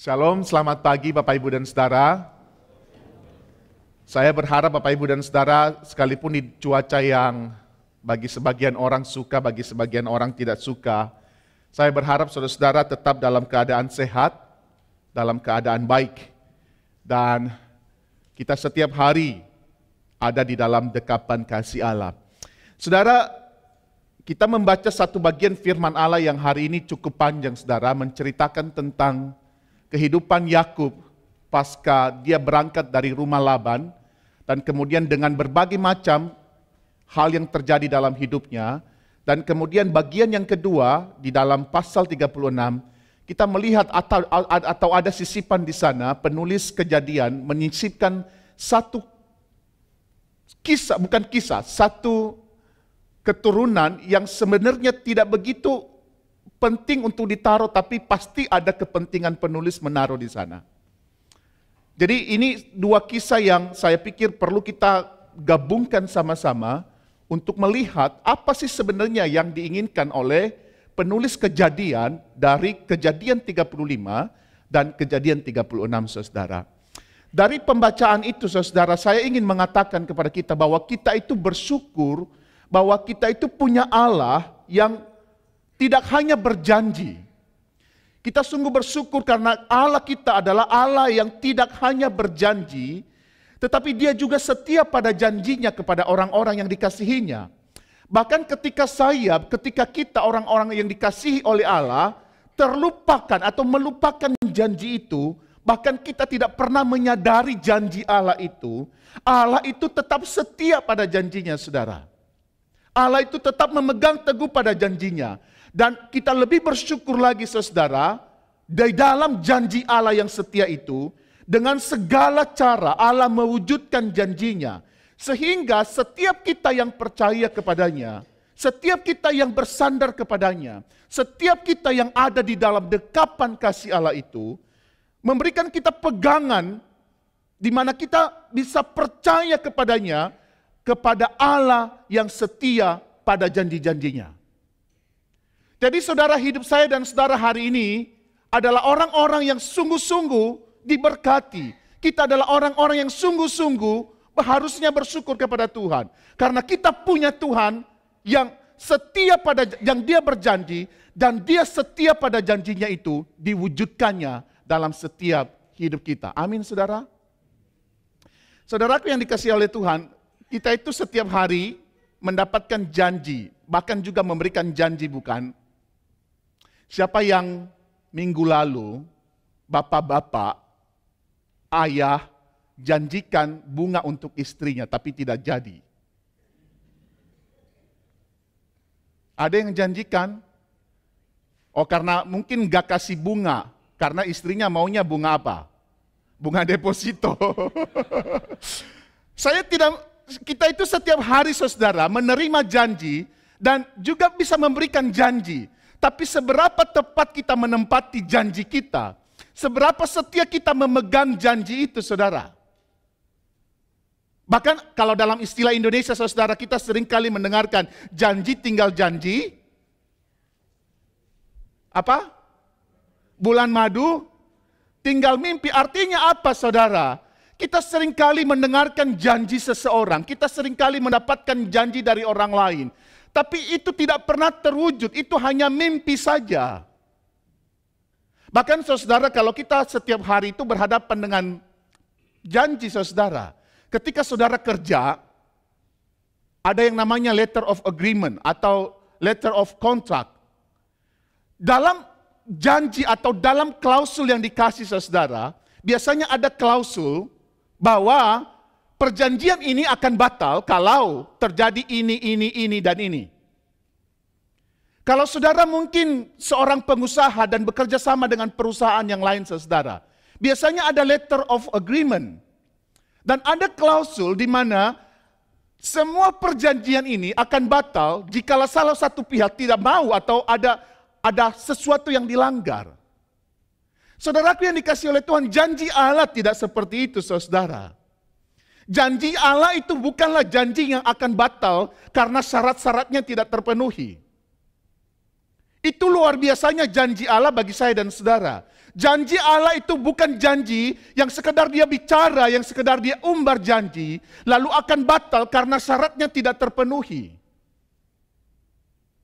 Shalom, selamat pagi Bapak Ibu dan Saudara. Saya berharap Bapak Ibu dan Saudara sekalipun di cuaca yang bagi sebagian orang suka, bagi sebagian orang tidak suka, saya berharap saudara-saudara tetap dalam keadaan sehat, dalam keadaan baik. Dan kita setiap hari ada di dalam dekapan kasih Allah. Saudara, kita membaca satu bagian firman Allah yang hari ini cukup panjang, saudara, menceritakan tentang kehidupan Yakub pasca dia berangkat dari rumah Laban dan kemudian dengan berbagai macam hal yang terjadi dalam hidupnya dan kemudian bagian yang kedua di dalam pasal 36 kita melihat atau, atau ada sisipan di sana penulis kejadian menyisipkan satu kisah bukan kisah satu keturunan yang sebenarnya tidak begitu penting untuk ditaruh, tapi pasti ada kepentingan penulis menaruh di sana. Jadi ini dua kisah yang saya pikir perlu kita gabungkan sama-sama untuk melihat apa sih sebenarnya yang diinginkan oleh penulis kejadian dari kejadian 35 dan kejadian 36 saudara. Dari pembacaan itu saudara saya ingin mengatakan kepada kita bahwa kita itu bersyukur bahwa kita itu punya Allah yang tidak hanya berjanji. Kita sungguh bersyukur karena Allah kita adalah Allah yang tidak hanya berjanji, tetapi dia juga setia pada janjinya kepada orang-orang yang dikasihinya. Bahkan ketika saya, ketika kita orang-orang yang dikasihi oleh Allah, terlupakan atau melupakan janji itu, bahkan kita tidak pernah menyadari janji Allah itu, Allah itu tetap setia pada janjinya saudara. Allah itu tetap memegang teguh pada janjinya. Dan kita lebih bersyukur lagi saudara, dari dalam janji Allah yang setia itu, dengan segala cara Allah mewujudkan janjinya. Sehingga setiap kita yang percaya kepadanya, setiap kita yang bersandar kepadanya, setiap kita yang ada di dalam dekapan kasih Allah itu, memberikan kita pegangan di mana kita bisa percaya kepadanya, kepada Allah yang setia pada janji-janjinya. Jadi saudara hidup saya dan saudara hari ini adalah orang-orang yang sungguh-sungguh diberkati. Kita adalah orang-orang yang sungguh-sungguh harusnya bersyukur kepada Tuhan. Karena kita punya Tuhan yang setia pada yang dia berjanji dan dia setia pada janjinya itu diwujudkannya dalam setiap hidup kita. Amin saudara. Saudaraku yang dikasih oleh Tuhan, kita itu setiap hari mendapatkan janji, bahkan juga memberikan janji bukan? Siapa yang minggu lalu bapak-bapak, ayah janjikan bunga untuk istrinya tapi tidak jadi? Ada yang janjikan? Oh karena mungkin gak kasih bunga, karena istrinya maunya bunga apa? Bunga deposito. Saya tidak, kita itu setiap hari saudara menerima janji dan juga bisa memberikan janji. Tapi seberapa tepat kita menempati janji kita, seberapa setia kita memegang janji itu, saudara. Bahkan kalau dalam istilah Indonesia, saudara kita seringkali mendengarkan janji tinggal janji. Apa? Bulan madu tinggal mimpi. Artinya apa saudara? Kita seringkali mendengarkan janji seseorang. Kita seringkali mendapatkan janji dari orang lain. Tapi itu tidak pernah terwujud, itu hanya mimpi saja. Bahkan saudara kalau kita setiap hari itu berhadapan dengan janji saudara. Ketika saudara kerja, ada yang namanya letter of agreement atau letter of contract. Dalam janji atau dalam klausul yang dikasih saudara, biasanya ada klausul bahwa perjanjian ini akan batal kalau terjadi ini, ini, ini, dan ini. Kalau saudara mungkin seorang pengusaha dan bekerja sama dengan perusahaan yang lain saudara, biasanya ada letter of agreement. Dan ada klausul di mana semua perjanjian ini akan batal jika salah satu pihak tidak mau atau ada ada sesuatu yang dilanggar. Saudaraku yang dikasih oleh Tuhan, janji Allah tidak seperti itu, saudara. Janji Allah itu bukanlah janji yang akan batal karena syarat-syaratnya tidak terpenuhi. Itu luar biasanya janji Allah bagi saya dan saudara. Janji Allah itu bukan janji yang sekedar dia bicara, yang sekedar dia umbar janji, lalu akan batal karena syaratnya tidak terpenuhi.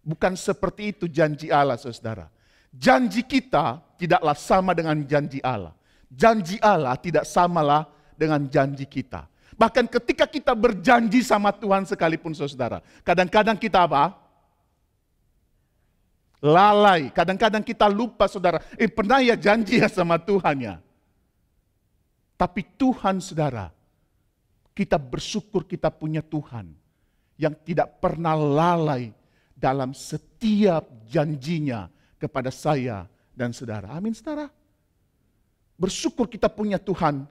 Bukan seperti itu janji Allah, saudara. Janji kita tidaklah sama dengan janji Allah. Janji Allah tidak samalah dengan janji kita. Bahkan ketika kita berjanji sama Tuhan sekalipun saudara, kadang-kadang kita apa? Lalai, kadang-kadang kita lupa saudara, eh pernah ya janji ya sama Tuhan ya. Tapi Tuhan saudara, kita bersyukur kita punya Tuhan yang tidak pernah lalai dalam setiap janjinya kepada saya dan saudara. Amin saudara. Bersyukur kita punya Tuhan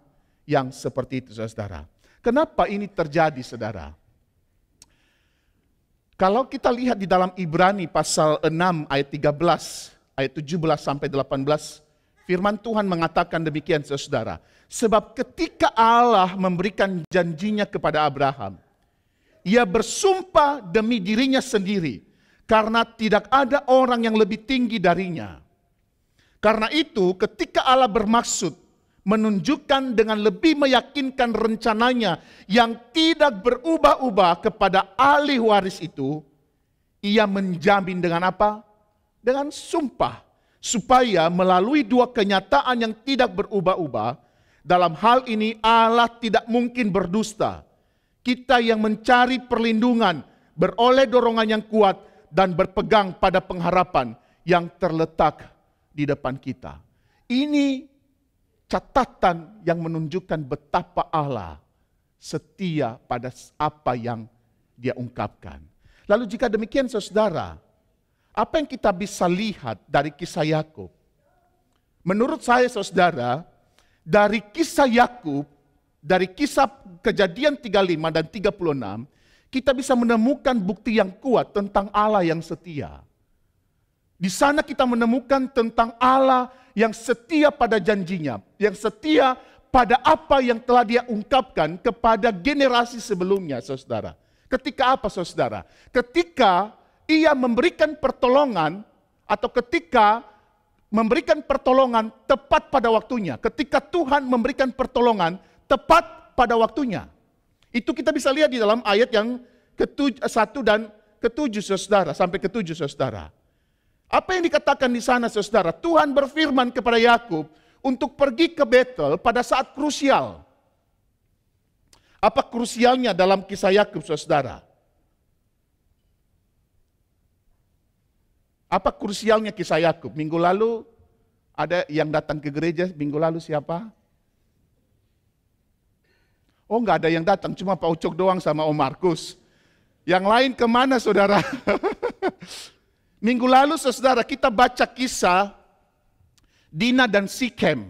yang seperti itu saudara. Kenapa ini terjadi, saudara? Kalau kita lihat di dalam Ibrani pasal 6 ayat 13, ayat 17 sampai 18, firman Tuhan mengatakan demikian saudara. Sebab ketika Allah memberikan janjinya kepada Abraham, ia bersumpah demi dirinya sendiri, karena tidak ada orang yang lebih tinggi darinya. Karena itu ketika Allah bermaksud menunjukkan dengan lebih meyakinkan rencananya yang tidak berubah-ubah kepada ahli waris itu, ia menjamin dengan apa? Dengan sumpah, supaya melalui dua kenyataan yang tidak berubah-ubah, dalam hal ini Allah tidak mungkin berdusta. Kita yang mencari perlindungan, beroleh dorongan yang kuat, dan berpegang pada pengharapan yang terletak di depan kita. Ini catatan yang menunjukkan betapa Allah setia pada apa yang dia ungkapkan. Lalu jika demikian saudara, apa yang kita bisa lihat dari kisah Yakub? Menurut saya saudara, dari kisah Yakub, dari kisah kejadian 35 dan 36, kita bisa menemukan bukti yang kuat tentang Allah yang setia. Di sana kita menemukan tentang Allah yang setia pada janjinya, yang setia pada apa yang telah dia ungkapkan kepada generasi sebelumnya, saudara. Ketika apa, saudara? Ketika ia memberikan pertolongan atau ketika memberikan pertolongan tepat pada waktunya. Ketika Tuhan memberikan pertolongan tepat pada waktunya. Itu kita bisa lihat di dalam ayat yang ke-1 dan ketujuh saudara, sampai ketujuh saudara. Apa yang dikatakan di sana saudara? Tuhan berfirman kepada Yakub untuk pergi ke Betel pada saat krusial. Apa krusialnya dalam kisah Yakub saudara? Apa krusialnya kisah Yakub? Minggu lalu ada yang datang ke gereja minggu lalu siapa? Oh enggak ada yang datang, cuma Pak Ucok doang sama Om Markus. Yang lain kemana saudara? Minggu lalu saudara kita baca kisah Dina dan Sikem.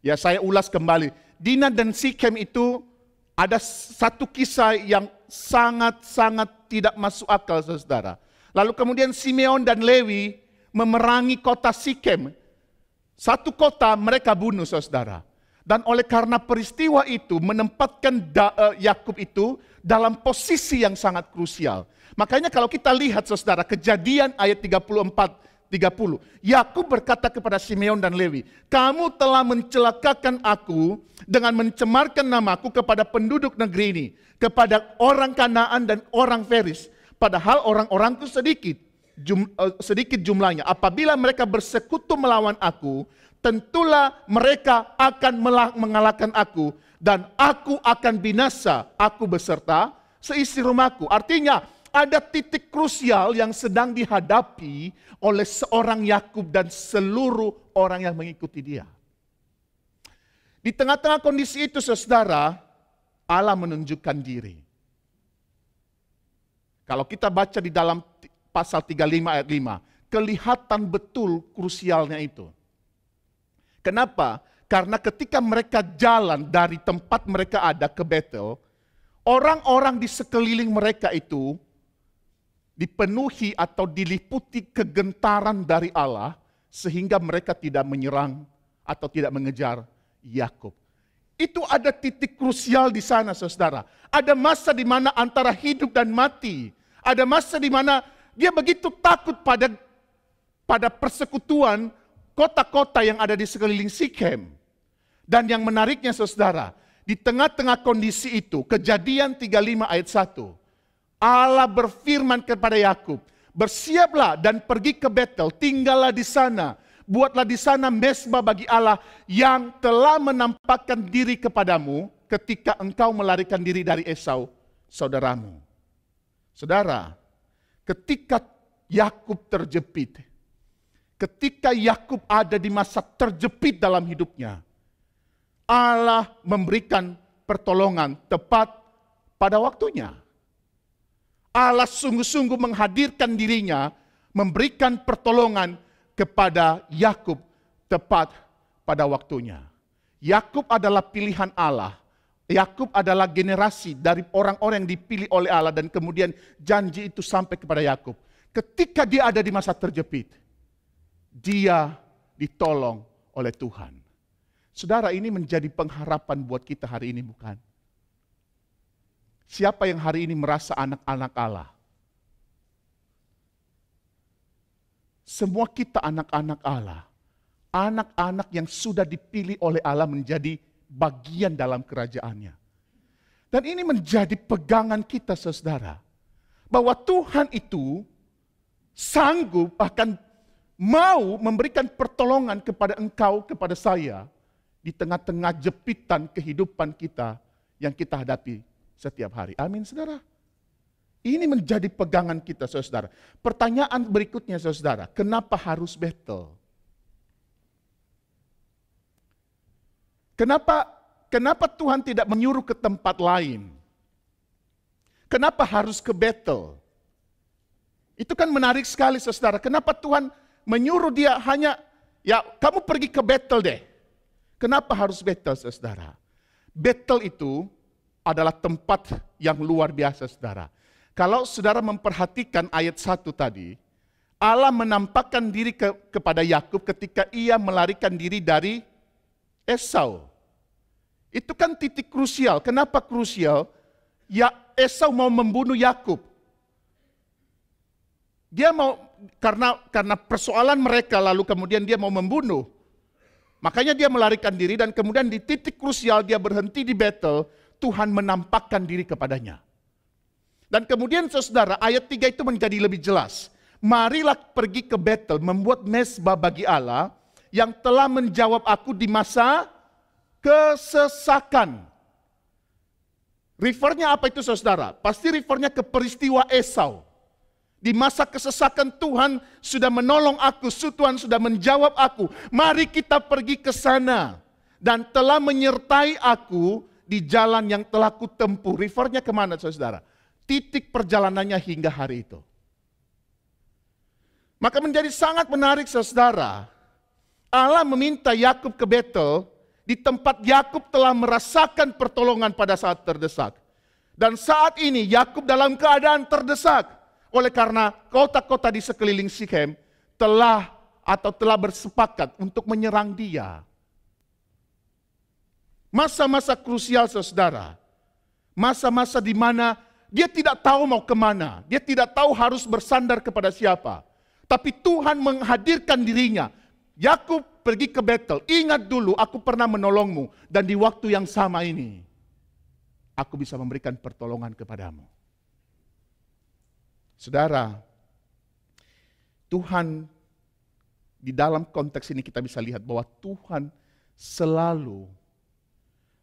Ya saya ulas kembali. Dina dan Sikem itu ada satu kisah yang sangat-sangat tidak masuk akal saudara. Lalu kemudian Simeon dan Lewi memerangi kota Sikem. Satu kota mereka bunuh saudara. Dan oleh karena peristiwa itu menempatkan eh, Yakub itu dalam posisi yang sangat krusial. Makanya kalau kita lihat saudara kejadian ayat 34 30. Yakub berkata kepada Simeon dan Lewi, "Kamu telah mencelakakan aku dengan mencemarkan namaku kepada penduduk negeri ini, kepada orang Kanaan dan orang Feris, padahal orang-orangku sedikit." Jum, uh, sedikit jumlahnya. Apabila mereka bersekutu melawan aku, tentulah mereka akan mengalahkan aku dan aku akan binasa, aku beserta seisi rumahku. Artinya ada titik krusial yang sedang dihadapi oleh seorang Yakub dan seluruh orang yang mengikuti dia. Di tengah-tengah kondisi itu saudara, Allah menunjukkan diri. Kalau kita baca di dalam pasal 35 ayat 5, kelihatan betul krusialnya itu. Kenapa? Karena ketika mereka jalan dari tempat mereka ada ke Bethel, orang-orang di sekeliling mereka itu dipenuhi atau diliputi kegentaran dari Allah sehingga mereka tidak menyerang atau tidak mengejar Yakub. Itu ada titik krusial di sana Saudara. Ada masa di mana antara hidup dan mati, ada masa di mana dia begitu takut pada pada persekutuan kota-kota yang ada di sekeliling Sikhem. Dan yang menariknya saudara, di tengah-tengah kondisi itu, kejadian 35 ayat 1, Allah berfirman kepada Yakub, bersiaplah dan pergi ke Betel, tinggallah di sana, buatlah di sana mesbah bagi Allah yang telah menampakkan diri kepadamu ketika engkau melarikan diri dari Esau, saudaramu. Saudara, ketika Yakub terjepit, ketika Yakub ada di masa terjepit dalam hidupnya, Allah memberikan pertolongan tepat pada waktunya. Allah sungguh-sungguh menghadirkan dirinya, memberikan pertolongan kepada Yakub tepat pada waktunya. Yakub adalah pilihan Allah. Yakub adalah generasi dari orang-orang yang dipilih oleh Allah dan kemudian janji itu sampai kepada Yakub. Ketika dia ada di masa terjepit, dia ditolong oleh Tuhan. Saudara, ini menjadi pengharapan buat kita hari ini, bukan? Siapa yang hari ini merasa anak-anak Allah? Semua kita anak-anak Allah. Anak-anak yang sudah dipilih oleh Allah menjadi bagian dalam kerajaannya. Dan ini menjadi pegangan kita, saudara. Bahwa Tuhan itu sanggup, bahkan mau memberikan pertolongan kepada engkau, kepada saya, di tengah-tengah jepitan kehidupan kita yang kita hadapi setiap hari. Amin, saudara. Ini menjadi pegangan kita, saudara. Pertanyaan berikutnya, saudara, kenapa harus battle? Kenapa kenapa Tuhan tidak menyuruh ke tempat lain? Kenapa harus ke battle? Itu kan menarik sekali, saudara. Kenapa Tuhan menyuruh dia hanya, ya kamu pergi ke battle deh. Kenapa harus battle, saudara? Battle itu adalah tempat yang luar biasa, saudara. Kalau saudara memperhatikan ayat satu tadi, Allah menampakkan diri ke, kepada Yakub ketika ia melarikan diri dari Esau. Itu kan titik krusial. Kenapa krusial? Ya Esau mau membunuh Yakub. Dia mau karena karena persoalan mereka lalu kemudian dia mau membunuh. Makanya dia melarikan diri dan kemudian di titik krusial dia berhenti di battle, Tuhan menampakkan diri kepadanya. Dan kemudian saudara, ayat 3 itu menjadi lebih jelas. Marilah pergi ke battle, membuat mesbah bagi Allah yang telah menjawab aku di masa kesesakan. Refernya apa itu saudara? Pasti refernya ke peristiwa Esau. Di masa kesesakan Tuhan sudah menolong aku, Tuhan sudah menjawab aku. Mari kita pergi ke sana. Dan telah menyertai aku di jalan yang telah kutempuh. Refernya kemana saudara? Titik perjalanannya hingga hari itu. Maka menjadi sangat menarik saudara. Allah meminta Yakub ke Betel di tempat Yakub telah merasakan pertolongan pada saat terdesak. Dan saat ini Yakub dalam keadaan terdesak. Oleh karena kota-kota di sekeliling Sikhem telah atau telah bersepakat untuk menyerang dia. Masa-masa krusial saudara, masa-masa di mana dia tidak tahu mau kemana, dia tidak tahu harus bersandar kepada siapa. Tapi Tuhan menghadirkan dirinya. Yakub pergi ke Betel, ingat dulu aku pernah menolongmu dan di waktu yang sama ini aku bisa memberikan pertolongan kepadamu. Saudara, Tuhan di dalam konteks ini kita bisa lihat bahwa Tuhan selalu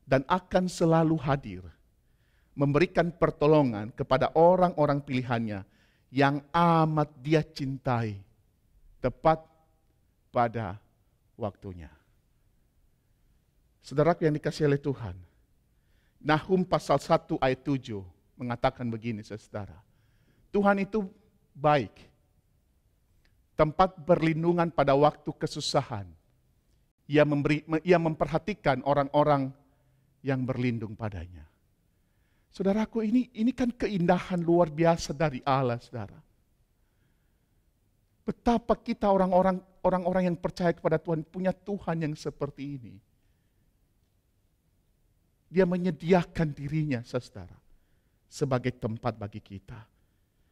dan akan selalu hadir memberikan pertolongan kepada orang-orang pilihannya yang amat dia cintai tepat pada waktunya. Saudara yang dikasih oleh Tuhan, Nahum pasal 1 ayat 7 mengatakan begini saudara. Tuhan itu baik. Tempat perlindungan pada waktu kesusahan. Ia, memberi, ia memperhatikan orang-orang yang berlindung padanya. Saudaraku, ini ini kan keindahan luar biasa dari Allah, Saudara. Betapa kita orang-orang orang-orang yang percaya kepada Tuhan punya Tuhan yang seperti ini. Dia menyediakan dirinya, Saudara, sebagai tempat bagi kita.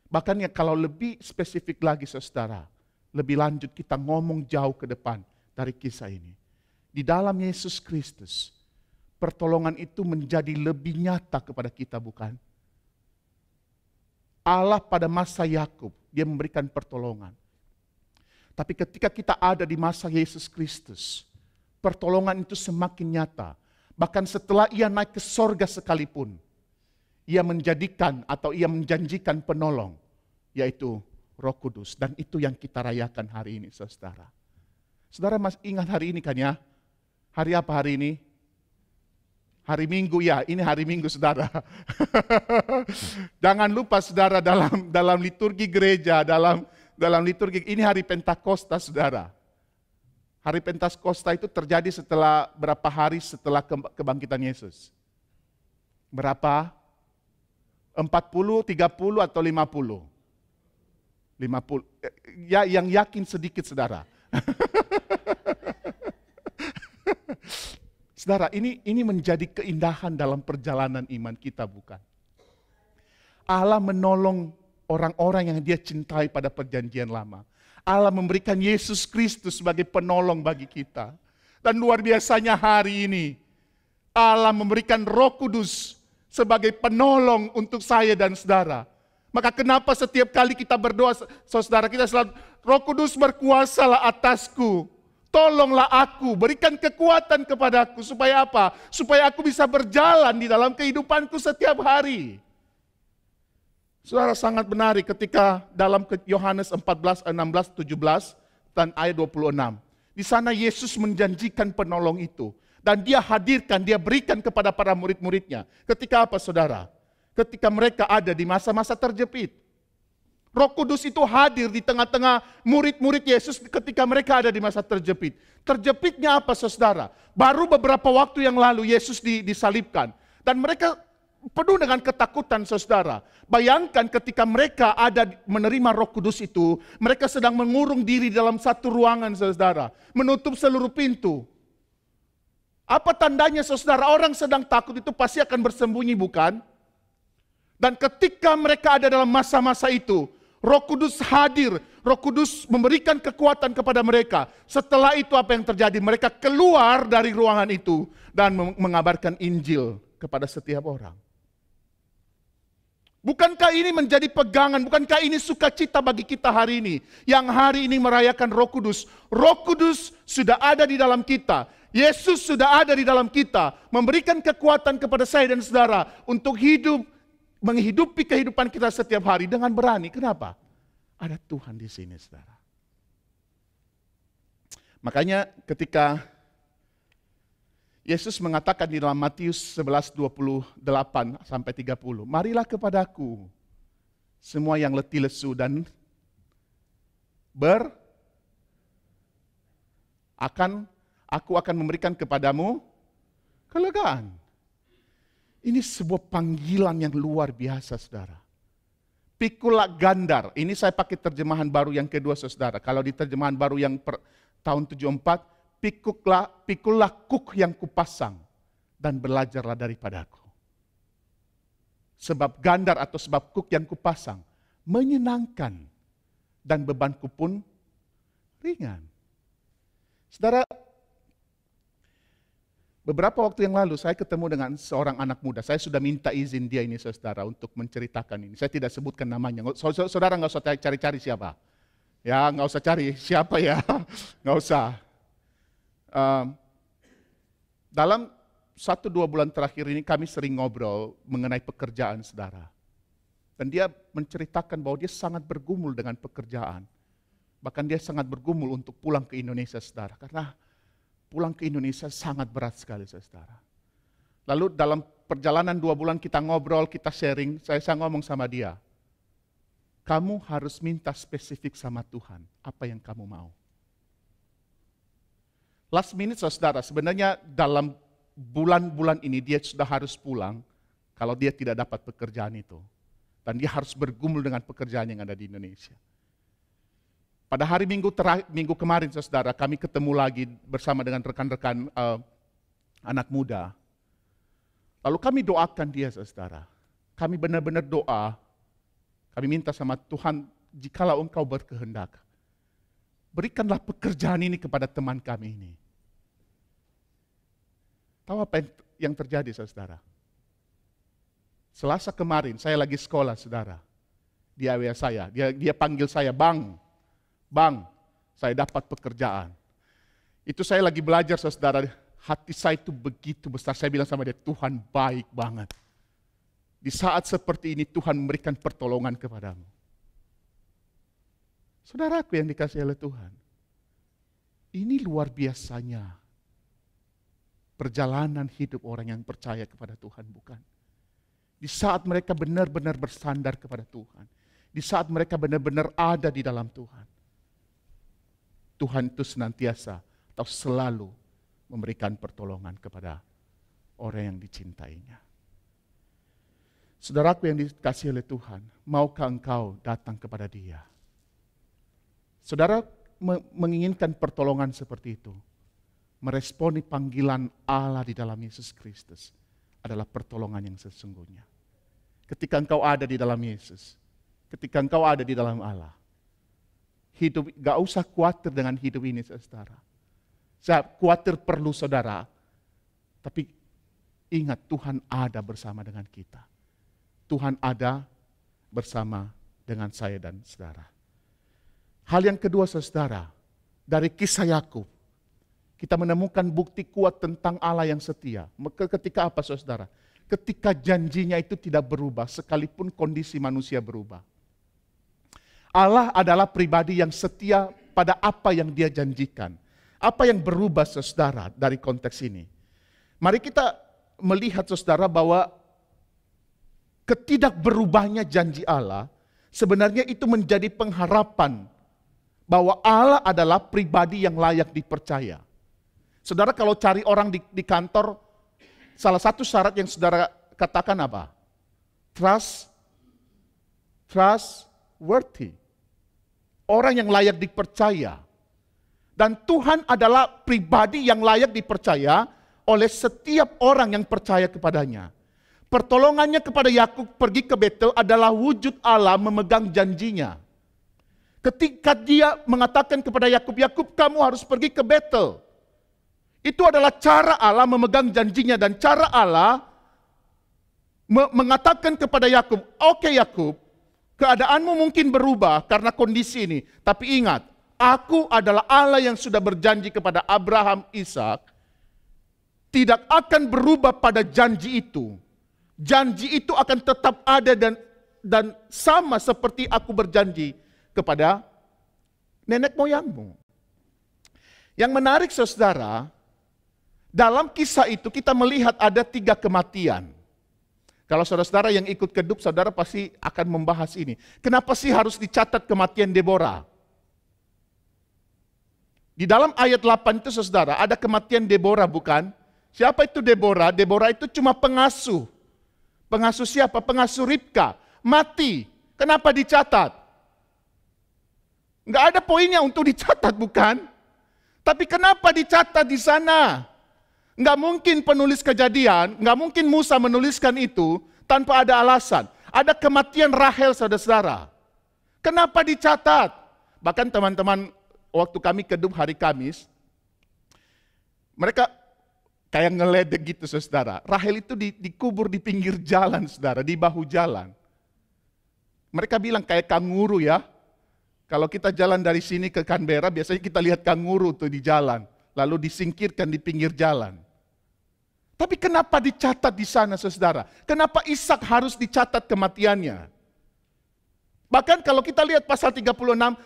Bahkan ya kalau lebih spesifik lagi saudara, lebih lanjut kita ngomong jauh ke depan dari kisah ini. Di dalam Yesus Kristus, pertolongan itu menjadi lebih nyata kepada kita bukan? Allah pada masa Yakub dia memberikan pertolongan. Tapi ketika kita ada di masa Yesus Kristus, pertolongan itu semakin nyata. Bahkan setelah ia naik ke sorga sekalipun, ia menjadikan atau ia menjanjikan penolong, yaitu roh kudus. Dan itu yang kita rayakan hari ini, saudara. Saudara masih ingat hari ini kan ya? Hari apa hari ini? Hari Minggu ya, ini hari Minggu saudara. Jangan lupa saudara dalam dalam liturgi gereja, dalam dalam liturgi ini hari Pentakosta saudara. Hari Pentakosta itu terjadi setelah berapa hari setelah kebangkitan Yesus? Berapa 40, 30 atau 50? 50. Eh, ya yang yakin sedikit Saudara. saudara, ini ini menjadi keindahan dalam perjalanan iman kita bukan? Allah menolong orang-orang yang dia cintai pada perjanjian lama. Allah memberikan Yesus Kristus sebagai penolong bagi kita. Dan luar biasanya hari ini, Allah memberikan roh kudus sebagai penolong untuk saya dan saudara. Maka kenapa setiap kali kita berdoa, saudara kita selalu, Roh Kudus berkuasalah atasku, tolonglah aku, berikan kekuatan kepadaku, supaya apa? Supaya aku bisa berjalan di dalam kehidupanku setiap hari. Saudara sangat menarik ketika dalam Yohanes 14, 16, 17, dan ayat 26. Di sana Yesus menjanjikan penolong itu. Dan dia hadirkan, dia berikan kepada para murid-muridnya. Ketika apa saudara? Ketika mereka ada di masa-masa terjepit. Roh Kudus itu hadir di tengah-tengah murid-murid Yesus ketika mereka ada di masa terjepit. Terjepitnya apa saudara? Baru beberapa waktu yang lalu Yesus disalibkan. Dan mereka penuh dengan ketakutan saudara. Bayangkan ketika mereka ada menerima roh kudus itu, mereka sedang mengurung diri dalam satu ruangan saudara. Menutup seluruh pintu. Apa tandanya saudara orang sedang takut itu pasti akan bersembunyi bukan? Dan ketika mereka ada dalam masa-masa itu, Roh Kudus hadir, Roh Kudus memberikan kekuatan kepada mereka. Setelah itu apa yang terjadi? Mereka keluar dari ruangan itu dan mengabarkan Injil kepada setiap orang. Bukankah ini menjadi pegangan? Bukankah ini sukacita bagi kita hari ini? Yang hari ini merayakan Roh Kudus. Roh Kudus sudah ada di dalam kita. Yesus sudah ada di dalam kita, memberikan kekuatan kepada saya dan saudara untuk hidup, menghidupi kehidupan kita setiap hari dengan berani. Kenapa? Ada Tuhan di sini, saudara. Makanya ketika Yesus mengatakan di dalam Matius 11:28 sampai 30, Marilah kepadaku semua yang letih lesu dan ber akan Aku akan memberikan kepadamu kelegaan. Ini sebuah panggilan yang luar biasa, saudara. Pikulak gandar, ini saya pakai terjemahan baru yang kedua, saudara. Kalau di terjemahan baru yang per, tahun 74, pikuklah, pikulah kuk yang kupasang dan belajarlah daripadaku. Sebab gandar atau sebab kuk yang kupasang menyenangkan dan bebanku pun ringan. Saudara, Beberapa waktu yang lalu saya ketemu dengan seorang anak muda. Saya sudah minta izin dia ini saudara untuk menceritakan ini. Saya tidak sebutkan namanya. Saudara nggak usah cari-cari siapa. Ya nggak usah cari siapa ya. Nggak usah. Um, dalam satu dua bulan terakhir ini kami sering ngobrol mengenai pekerjaan saudara. Dan dia menceritakan bahwa dia sangat bergumul dengan pekerjaan. Bahkan dia sangat bergumul untuk pulang ke Indonesia saudara. Karena pulang ke Indonesia sangat berat sekali, saudara. Lalu dalam perjalanan dua bulan kita ngobrol, kita sharing, saya, saya ngomong sama dia, kamu harus minta spesifik sama Tuhan, apa yang kamu mau. Last minute, saudara, sebenarnya dalam bulan-bulan ini dia sudah harus pulang kalau dia tidak dapat pekerjaan itu. Dan dia harus bergumul dengan pekerjaan yang ada di Indonesia. Pada hari Minggu terakhir, Minggu kemarin, saudara, kami ketemu lagi bersama dengan rekan-rekan uh, anak muda. Lalu kami doakan dia, saudara. Kami benar-benar doa. Kami minta sama Tuhan, jikalau Engkau berkehendak, berikanlah pekerjaan ini kepada teman kami ini. Tahu apa yang, terjadi, saudara? Selasa kemarin, saya lagi sekolah, saudara. Dia WA saya, dia, dia panggil saya, Bang, Bang, saya dapat pekerjaan. Itu saya lagi belajar, saudara. Hati saya itu begitu besar. Saya bilang sama dia, Tuhan baik banget. Di saat seperti ini Tuhan memberikan pertolongan kepadamu. Saudaraku yang dikasih oleh Tuhan. Ini luar biasanya perjalanan hidup orang yang percaya kepada Tuhan, bukan? Di saat mereka benar-benar bersandar kepada Tuhan. Di saat mereka benar-benar ada di dalam Tuhan Tuhan itu senantiasa atau selalu memberikan pertolongan kepada orang yang dicintainya. Saudaraku yang dikasih oleh Tuhan, maukah engkau datang kepada dia? Saudara menginginkan pertolongan seperti itu. Meresponi panggilan Allah di dalam Yesus Kristus adalah pertolongan yang sesungguhnya. Ketika engkau ada di dalam Yesus, ketika engkau ada di dalam Allah, hidup, gak usah khawatir dengan hidup ini saudara. Saya khawatir perlu saudara, tapi ingat Tuhan ada bersama dengan kita. Tuhan ada bersama dengan saya dan saudara. Hal yang kedua saudara, dari kisah Yakub, kita menemukan bukti kuat tentang Allah yang setia. Ketika apa saudara? Ketika janjinya itu tidak berubah, sekalipun kondisi manusia berubah. Allah adalah pribadi yang setia pada apa yang dia janjikan. Apa yang berubah saudara dari konteks ini? Mari kita melihat saudara bahwa ketidakberubahnya janji Allah sebenarnya itu menjadi pengharapan bahwa Allah adalah pribadi yang layak dipercaya. Saudara kalau cari orang di, di kantor, salah satu syarat yang saudara katakan apa? Trust, trust, worthy. Orang yang layak dipercaya. Dan Tuhan adalah pribadi yang layak dipercaya oleh setiap orang yang percaya kepadanya. Pertolongannya kepada Yakub pergi ke Betel adalah wujud Allah memegang janjinya. Ketika dia mengatakan kepada Yakub, "Yakub, kamu harus pergi ke Betel." Itu adalah cara Allah memegang janjinya dan cara Allah mengatakan kepada Yakub, "Oke okay, Yakub, Keadaanmu mungkin berubah karena kondisi ini, tapi ingat, aku adalah Allah yang sudah berjanji kepada Abraham, Ishak, tidak akan berubah pada janji itu. Janji itu akan tetap ada dan dan sama seperti aku berjanji kepada nenek moyangmu. Yang menarik saudara, dalam kisah itu kita melihat ada tiga kematian. Kalau saudara-saudara yang ikut kedup, saudara pasti akan membahas ini. Kenapa sih harus dicatat kematian Deborah? Di dalam ayat 8 itu saudara, ada kematian Deborah bukan? Siapa itu Deborah? Deborah itu cuma pengasuh. Pengasuh siapa? Pengasuh Ribka. Mati. Kenapa dicatat? Enggak ada poinnya untuk dicatat bukan? Tapi kenapa dicatat di sana? Nggak mungkin penulis kejadian, nggak mungkin Musa menuliskan itu tanpa ada alasan. Ada kematian Rahel, saudara-saudara. Kenapa dicatat? Bahkan teman-teman, waktu kami kedup hari Kamis, mereka kayak ngeledek gitu, saudara. Rahel itu di, dikubur di pinggir jalan, saudara, di bahu jalan. Mereka bilang kayak kanguru ya. Kalau kita jalan dari sini ke Canberra, biasanya kita lihat kanguru tuh di jalan lalu disingkirkan di pinggir jalan. Tapi kenapa dicatat di sana saudara? Kenapa Ishak harus dicatat kematiannya? Bahkan kalau kita lihat pasal 36,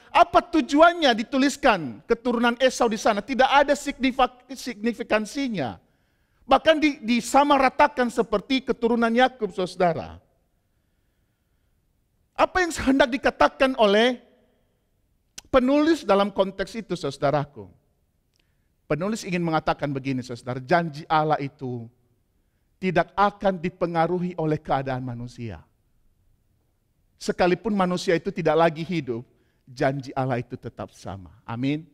apa tujuannya dituliskan keturunan Esau di sana? Tidak ada signifikansinya. Bahkan di, disamaratakan seperti keturunan Yakub, saudara. Apa yang hendak dikatakan oleh penulis dalam konteks itu, saudaraku? Penulis ingin mengatakan begini, saudara, janji Allah itu tidak akan dipengaruhi oleh keadaan manusia. Sekalipun manusia itu tidak lagi hidup, janji Allah itu tetap sama. Amin.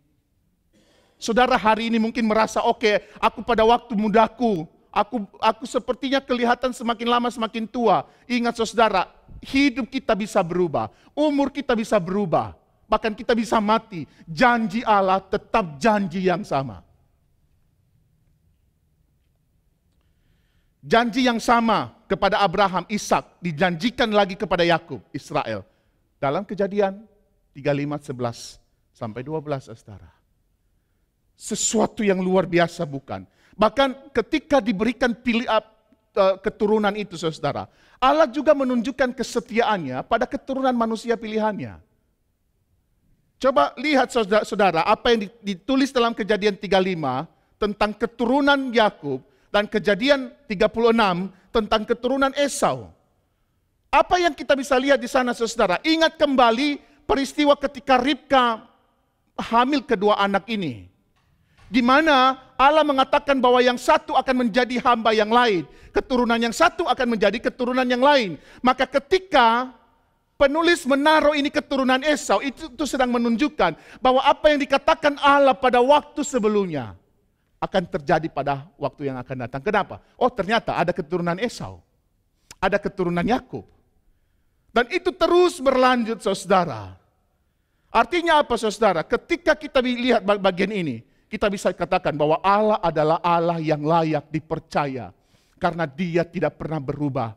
Saudara hari ini mungkin merasa, oke, okay, aku pada waktu mudaku, aku aku sepertinya kelihatan semakin lama semakin tua. Ingat saudara, hidup kita bisa berubah, umur kita bisa berubah, bahkan kita bisa mati, janji Allah tetap janji yang sama. Janji yang sama kepada Abraham, Ishak dijanjikan lagi kepada Yakub, Israel. Dalam kejadian 35 11 sampai 12 Astara. Sesuatu yang luar biasa bukan? Bahkan ketika diberikan pilih uh, uh, keturunan itu saudara, Allah juga menunjukkan kesetiaannya pada keturunan manusia pilihannya. Coba lihat saudara apa yang ditulis dalam kejadian 35 tentang keturunan Yakub dan kejadian 36 tentang keturunan Esau. Apa yang kita bisa lihat di sana saudara? Ingat kembali peristiwa ketika Ribka hamil kedua anak ini. Di mana Allah mengatakan bahwa yang satu akan menjadi hamba yang lain. Keturunan yang satu akan menjadi keturunan yang lain. Maka ketika penulis menaruh ini keturunan Esau, itu, itu sedang menunjukkan bahwa apa yang dikatakan Allah pada waktu sebelumnya akan terjadi pada waktu yang akan datang. Kenapa? Oh, ternyata ada keturunan Esau, ada keturunan Yakub. Dan itu terus berlanjut, saudara. Artinya apa, saudara? Ketika kita lihat bagian ini, kita bisa katakan bahwa Allah adalah Allah yang layak dipercaya karena Dia tidak pernah berubah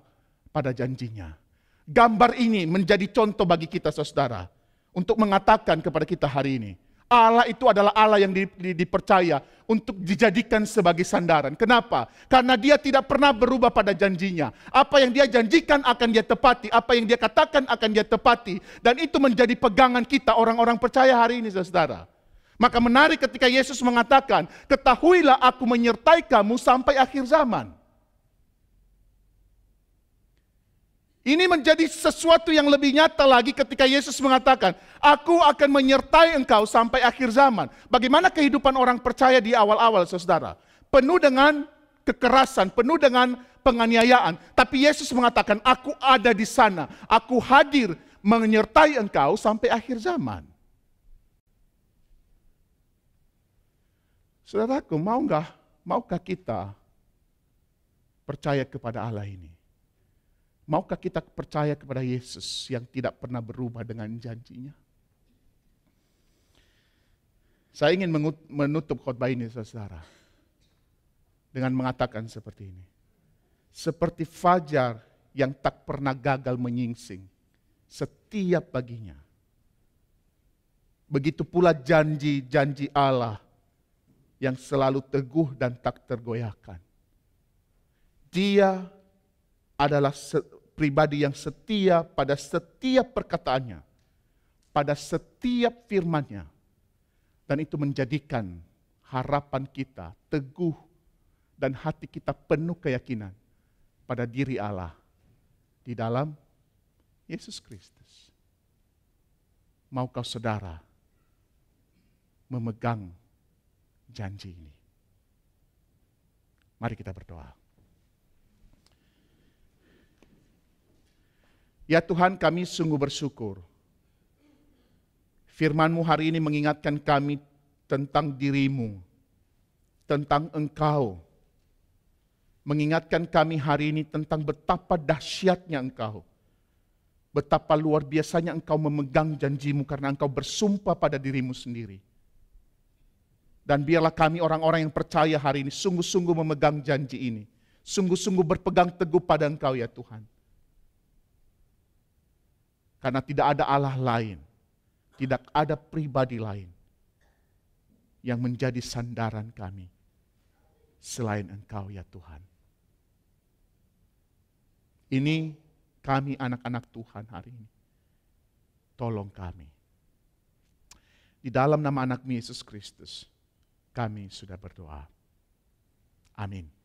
pada janjinya. Gambar ini menjadi contoh bagi kita saudara untuk mengatakan kepada kita hari ini, Allah itu adalah Allah yang dipercaya untuk dijadikan sebagai sandaran. Kenapa? Karena dia tidak pernah berubah pada janjinya. Apa yang dia janjikan akan dia tepati, apa yang dia katakan akan dia tepati dan itu menjadi pegangan kita orang-orang percaya hari ini Saudara. Maka menarik ketika Yesus mengatakan, "Ketahuilah aku menyertai kamu sampai akhir zaman." Ini menjadi sesuatu yang lebih nyata lagi ketika Yesus mengatakan, "Aku akan menyertai engkau sampai akhir zaman." Bagaimana kehidupan orang percaya di awal-awal, Saudara? Penuh dengan kekerasan, penuh dengan penganiayaan, tapi Yesus mengatakan, "Aku ada di sana. Aku hadir menyertai engkau sampai akhir zaman." Saudaraku, mau nggak? Maukah kita percaya kepada Allah ini? Maukah kita percaya kepada Yesus yang tidak pernah berubah dengan janjinya? Saya ingin menutup khotbah ini, saudara, dengan mengatakan seperti ini: seperti fajar yang tak pernah gagal menyingsing setiap paginya, begitu pula janji-janji Allah yang selalu teguh dan tak tergoyahkan. Dia adalah pribadi yang setia pada setiap perkataannya, pada setiap firmannya. Dan itu menjadikan harapan kita teguh dan hati kita penuh keyakinan pada diri Allah di dalam Yesus Kristus. Maukah saudara memegang janji ini? Mari kita berdoa. Ya Tuhan kami sungguh bersyukur. FirmanMu hari ini mengingatkan kami tentang dirimu, tentang Engkau. Mengingatkan kami hari ini tentang betapa dahsyatnya Engkau. Betapa luar biasanya Engkau memegang janjimu karena Engkau bersumpah pada dirimu sendiri. Dan biarlah kami orang-orang yang percaya hari ini sungguh-sungguh memegang janji ini. Sungguh-sungguh berpegang teguh pada Engkau ya Tuhan. Karena tidak ada Allah lain, tidak ada pribadi lain yang menjadi sandaran kami selain Engkau ya Tuhan. Ini kami anak-anak Tuhan hari ini. Tolong kami. Di dalam nama anak Yesus Kristus, kami sudah berdoa. Amin.